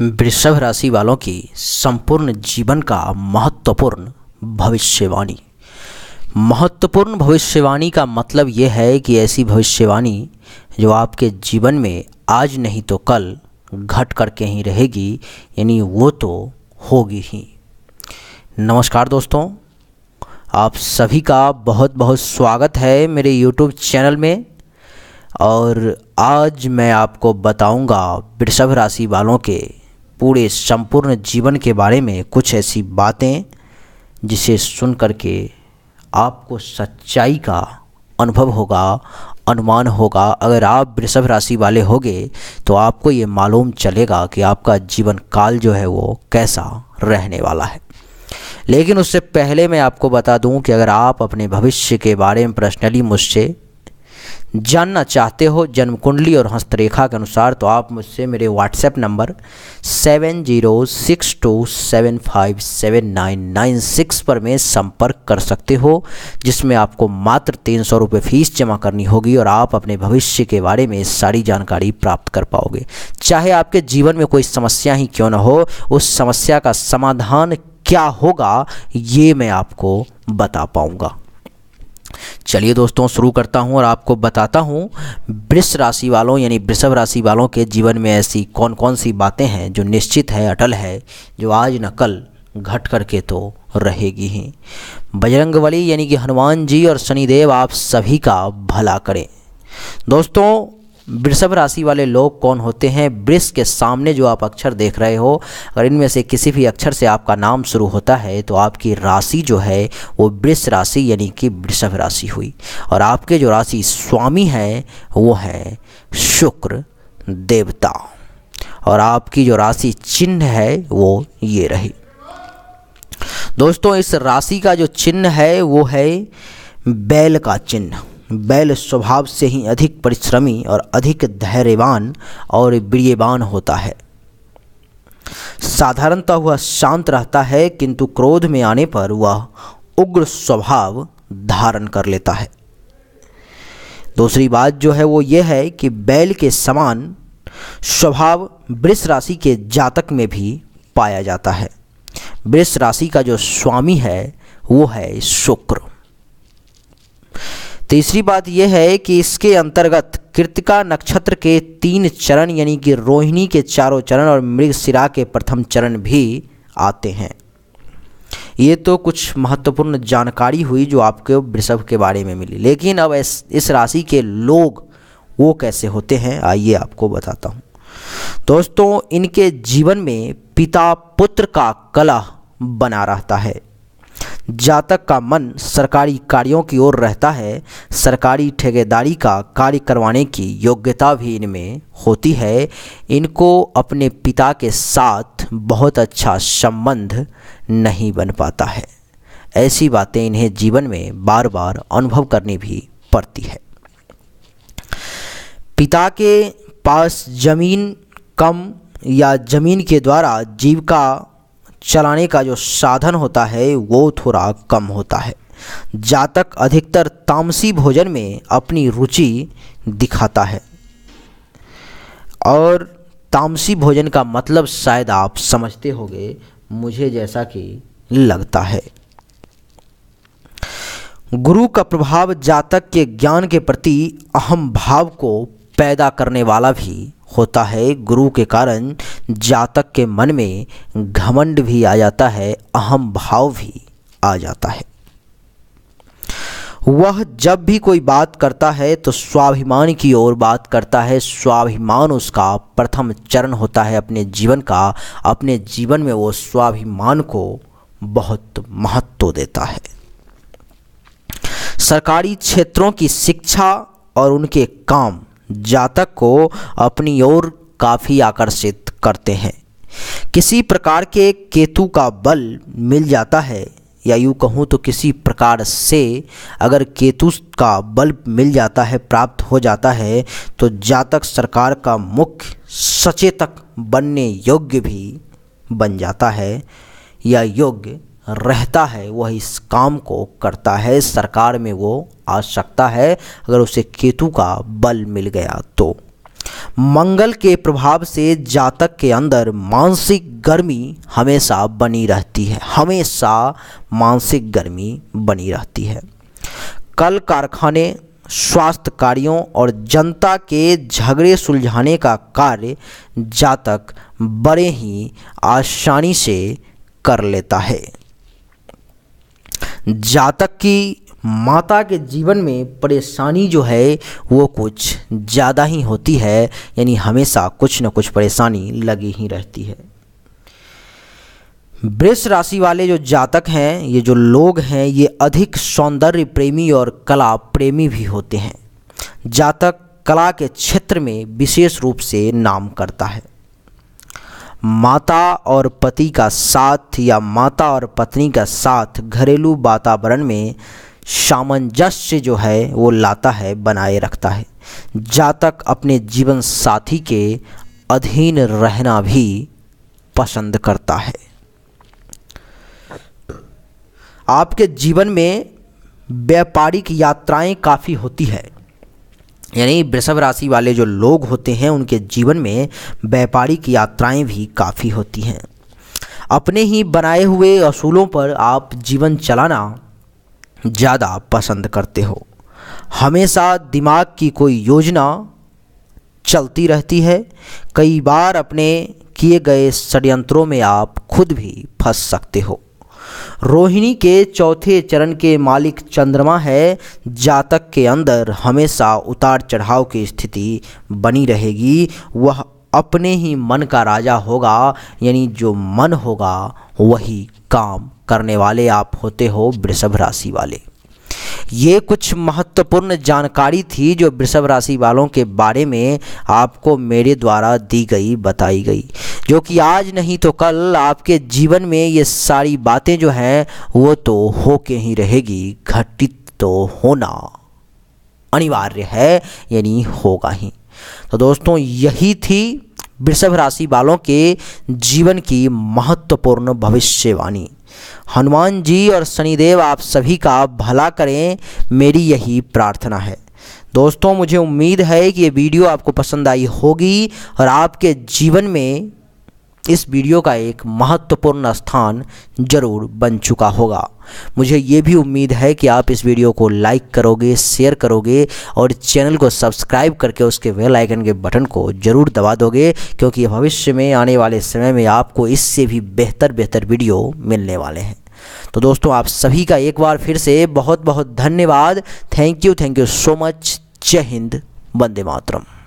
वृषभ राशि वालों की संपूर्ण जीवन का महत्वपूर्ण भविष्यवाणी महत्वपूर्ण भविष्यवाणी का मतलब ये है कि ऐसी भविष्यवाणी जो आपके जीवन में आज नहीं तो कल घट करके ही रहेगी यानी वो तो होगी ही नमस्कार दोस्तों आप सभी का बहुत बहुत स्वागत है मेरे यूट्यूब चैनल में और आज मैं आपको बताऊंगा वृषभ राशि वालों के पूरे संपूर्ण जीवन के बारे में कुछ ऐसी बातें जिसे सुन कर के आपको सच्चाई का अनुभव होगा अनुमान होगा अगर आप वृषभ राशि वाले होंगे तो आपको ये मालूम चलेगा कि आपका जीवन काल जो है वो कैसा रहने वाला है लेकिन उससे पहले मैं आपको बता दूं कि अगर आप अपने भविष्य के बारे में पर्सनली मुझसे जानना चाहते हो जन्म कुंडली और हस्तरेखा के अनुसार तो आप मुझसे मेरे WhatsApp number seven zero six two seven five seven nine nine six पर मैं संपर्क कर सकते हो जिसमें आपको मात्र तीन सौ रुपये फ़ीस जमा करनी होगी और आप अपने भविष्य के बारे में सारी जानकारी प्राप्त कर पाओगे चाहे आपके जीवन में कोई समस्या ही क्यों ना हो उस समस्या का समाधान क्या होगा ये मैं आपको बता पाऊँगा चलिए दोस्तों शुरू करता हूँ और आपको बताता हूँ वृष राशि वालों यानी वृषभ राशि वालों के जीवन में ऐसी कौन कौन सी बातें हैं जो निश्चित है अटल है जो आज न कल घट करके तो रहेगी ही बजरंग बली यानी कि हनुमान जी और शनिदेव आप सभी का भला करें दोस्तों वृषभ राशि वाले लोग कौन होते हैं वृष के सामने जो आप अक्षर देख रहे हो अगर इनमें से किसी भी अक्षर से आपका नाम शुरू होता है तो आपकी राशि जो है वो वृष राशि यानी कि वृषभ राशि हुई और आपके जो राशि स्वामी हैं वो हैं शुक्र देवता और आपकी जो राशि चिन्ह है वो ये रही दोस्तों इस राशि का जो चिन्ह है वो है बैल का चिन्ह बैल स्वभाव से ही अधिक परिश्रमी और अधिक धैर्यवान और वीर्यवान होता है साधारणतः वह शांत रहता है किंतु क्रोध में आने पर वह उग्र स्वभाव धारण कर लेता है दूसरी बात जो है वो ये है कि बैल के समान स्वभाव वृष राशि के जातक में भी पाया जाता है वृष राशि का जो स्वामी है वो है शुक्र तीसरी बात यह है कि इसके अंतर्गत कृतिका नक्षत्र के तीन चरण यानी कि रोहिणी के चारों चरण और मृगशिरा के प्रथम चरण भी आते हैं ये तो कुछ महत्वपूर्ण जानकारी हुई जो आपके वृषभ के बारे में मिली लेकिन अब इस, इस राशि के लोग वो कैसे होते हैं आइए आपको बताता हूँ दोस्तों इनके जीवन में पिता पुत्र का कला बना रहता है जातक का मन सरकारी कार्यों की ओर रहता है सरकारी ठेकेदारी का कार्य करवाने की योग्यता भी इनमें होती है इनको अपने पिता के साथ बहुत अच्छा संबंध नहीं बन पाता है ऐसी बातें इन्हें जीवन में बार बार अनुभव करनी भी पड़ती है पिता के पास जमीन कम या जमीन के द्वारा जीविका चलाने का जो साधन होता है वो थोड़ा कम होता है जातक अधिकतर तामसी भोजन में अपनी रुचि दिखाता है और तामसी भोजन का मतलब शायद आप समझते होंगे मुझे जैसा कि लगता है गुरु का प्रभाव जातक के ज्ञान के प्रति अहम भाव को पैदा करने वाला भी होता है गुरु के कारण जातक के मन में घमंड भी आ जाता है अहम भाव भी आ जाता है वह जब भी कोई बात करता है तो स्वाभिमान की ओर बात करता है स्वाभिमान उसका प्रथम चरण होता है अपने जीवन का अपने जीवन में वो स्वाभिमान को बहुत महत्व देता है सरकारी क्षेत्रों की शिक्षा और उनके काम जातक को अपनी ओर काफ़ी आकर्षित करते हैं किसी प्रकार के केतु का बल मिल जाता है या यूँ कहूँ तो किसी प्रकार से अगर केतु का बल मिल जाता है प्राप्त हो जाता है तो जातक सरकार का मुख्य सचेतक बनने योग्य भी बन जाता है या योग्य रहता है वह इस काम को करता है सरकार में वो आ सकता है अगर उसे केतु का बल मिल गया तो मंगल के प्रभाव से जातक के अंदर मानसिक गर्मी हमेशा बनी रहती है हमेशा मानसिक गर्मी बनी रहती है कल कारखाने स्वास्थ्य कार्यों और जनता के झगड़े सुलझाने का कार्य जातक बड़े ही आसानी से कर लेता है जातक की माता के जीवन में परेशानी जो है वो कुछ ज़्यादा ही होती है यानी हमेशा कुछ न कुछ परेशानी लगी ही रहती है वृष राशि वाले जो जातक हैं ये जो लोग हैं ये अधिक सौंदर्य प्रेमी और कला प्रेमी भी होते हैं जातक कला के क्षेत्र में विशेष रूप से नाम करता है माता और पति का साथ या माता और पत्नी का साथ घरेलू वातावरण में सामंजस्य जो है वो लाता है बनाए रखता है जातक अपने जीवन साथी के अधीन रहना भी पसंद करता है आपके जीवन में व्यापारिक यात्राएं काफ़ी होती है यानी वृषभ राशि वाले जो लोग होते हैं उनके जीवन में व्यापारिक यात्राएं भी काफ़ी होती हैं अपने ही बनाए हुए असूलों पर आप जीवन चलाना ज़्यादा पसंद करते हो हमेशा दिमाग की कोई योजना चलती रहती है कई बार अपने किए गए षड्यंत्रों में आप खुद भी फंस सकते हो रोहिणी के चौथे चरण के मालिक चंद्रमा है जातक के अंदर हमेशा उतार चढ़ाव की स्थिति बनी रहेगी वह अपने ही मन का राजा होगा यानी जो मन होगा वही काम करने वाले आप होते हो वृषभ राशि वाले ये कुछ महत्वपूर्ण जानकारी थी जो वृषभ राशि वालों के बारे में आपको मेरे द्वारा दी गई बताई गई जो कि आज नहीं तो कल आपके जीवन में ये सारी बातें जो हैं वो तो हो के ही रहेगी घटित तो होना अनिवार्य है यानी होगा ही तो दोस्तों यही थी वृषभ राशि वालों के जीवन की महत्वपूर्ण भविष्यवाणी हनुमान जी और शनिदेव आप सभी का भला करें मेरी यही प्रार्थना है दोस्तों मुझे उम्मीद है कि ये वीडियो आपको पसंद आई होगी और आपके जीवन में इस वीडियो का एक महत्वपूर्ण स्थान जरूर बन चुका होगा मुझे ये भी उम्मीद है कि आप इस वीडियो को लाइक करोगे शेयर करोगे और चैनल को सब्सक्राइब करके उसके बेल आइकन के बटन को ज़रूर दबा दोगे क्योंकि भविष्य में आने वाले समय में आपको इससे भी बेहतर बेहतर वीडियो मिलने वाले हैं तो दोस्तों आप सभी का एक बार फिर से बहुत बहुत धन्यवाद thank you thank you so much जय हिंद वंदे मातरम